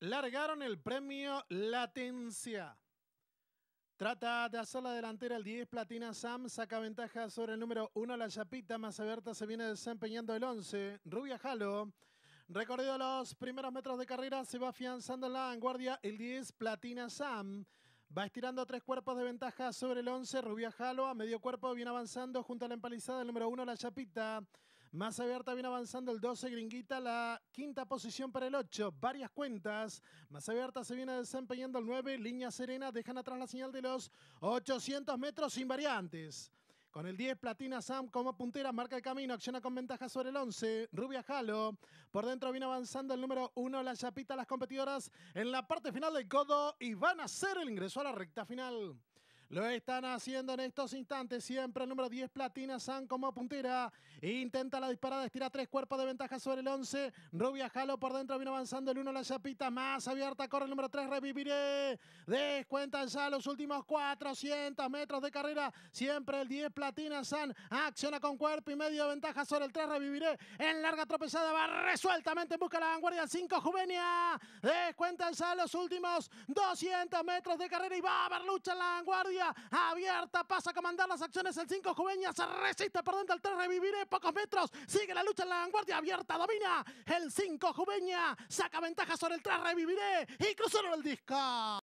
largaron el premio Latencia. Trata de hacer la delantera el 10, Platina Sam saca ventaja sobre el número 1, la Chapita, más abierta se viene desempeñando el 11, Rubia Jalo. Recorrido los primeros metros de carrera, se va afianzando en la vanguardia el 10, Platina Sam. Va estirando tres cuerpos de ventaja sobre el 11, Rubia Jalo, a medio cuerpo viene avanzando junto a la empalizada el número 1, la Chapita. Más abierta viene avanzando el 12, Gringuita, la quinta posición para el 8. Varias cuentas. Más abierta se viene desempeñando el 9. Línea Serena dejan atrás la señal de los 800 metros sin variantes. Con el 10, Platina Sam como puntera, marca el camino, acciona con ventaja sobre el 11, Rubia Jalo. Por dentro viene avanzando el número 1, la chapita, las competidoras en la parte final del codo y van a hacer el ingreso a la recta final. Lo están haciendo en estos instantes. Siempre el número 10, Platina San como puntera. Intenta la disparada, estira tres cuerpos de ventaja sobre el 11. Rubia Jalo por dentro, viene avanzando el 1, la chapita más abierta. Corre el número 3, reviviré. Descuentan ya los últimos 400 metros de carrera. Siempre el 10, Platina San. Acciona con cuerpo y medio ventaja sobre el 3, reviviré. En larga tropezada, va resueltamente busca la vanguardia. 5, Juvenia. Descuentan ya los últimos 200 metros de carrera y va a haber lucha en la vanguardia abierta, pasa a comandar las acciones el 5, Juveña se resiste por el 3, reviviré pocos metros, sigue la lucha en la vanguardia, abierta, domina el 5, Juveña, saca ventaja sobre el 3, reviviré y cruzaron el disco.